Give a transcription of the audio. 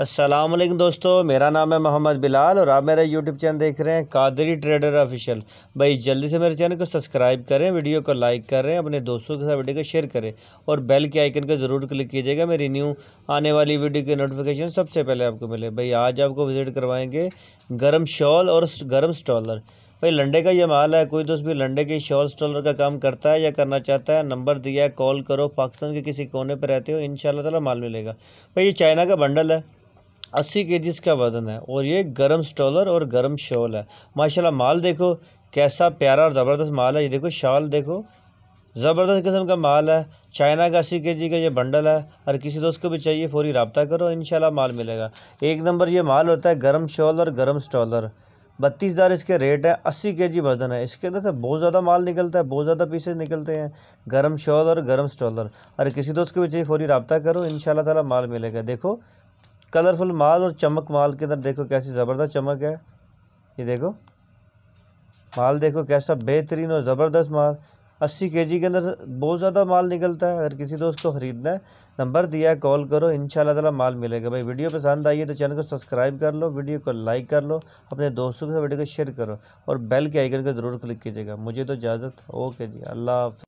असलम दोस्तों मेरा नाम है मोहम्मद बिलाल और आप मेरा यूट्यूब चैनल देख रहे हैं कादरी ट्रेडर ऑफिशियल भाई जल्दी से मेरे चैनल को सब्सक्राइब करें वीडियो को लाइक करें अपने दोस्तों के साथ वीडियो को शेयर करें और बेल के आइकन को ज़रूर क्लिक कीजिएगा मेरी न्यू आने वाली वीडियो की नोटिफिकेशन सबसे पहले आपको मिले भाई आज आपको विज़िट करवाएँगे गर्म शॉल और गर्म स्टॉलर भाई लंडे का ये माल है कोई दोस्त भी लंडे के शॉल स्टॉलर का काम करता है या करना चाहता है नंबर दिया है कॉल करो पाकिस्तान के किसी कोने पर रहते हो इन शाला माल मिलेगा भाई ये चाइना का बंडल है अस्सी के इसका वज़न है और ये गर्म स्टॉलर और गर्म शॉल है माशाल्लाह माल देखो कैसा प्यारा और ज़बरदस्त माल है ये देखो शॉल देखो ज़बरदस्त किस्म का माल है चाइना का अस्सी के का ये बंडल है और किसी दोस्त को भी चाहिए फ़ौरी रबता करो इन माल मिलेगा एक नंबर ये माल होता है गर्म शॉल और गर्म स्टॉलर बत्तीस हज़ार इसके रेट है अस्सी के जी वज़न है इसके अंदर से बहुत ज़्यादा माल निकलता है बहुत ज़्यादा पीसेज निकलते हैं गर्म शॉल और गर्म स्टॉलर और किसी दोस्त को भी चाहिए फ़ौरी रबता करो इन ताला माल मिलेगा देखो कलरफुल माल और चमक माल के अंदर देखो कैसी ज़बरदस्त चमक है ये देखो माल देखो कैसा बेहतरीन और ज़बरदस्त माल अस्सी के के अंदर बहुत ज़्यादा माल निकलता है अगर किसी दोस्त को ख़रीदना है नंबर दिया है कॉल करो इन ताला माल मिलेगा भाई वीडियो पसंद आई है तो चैनल को सब्सक्राइब कर लो वीडियो को लाइक कर लो अपने दोस्तों के साथ वीडियो को शेयर करो और बेल के आइकन को ज़रूर क्लिक कीजिएगा मुझे तो इजाज़त ओके जी अल्लाह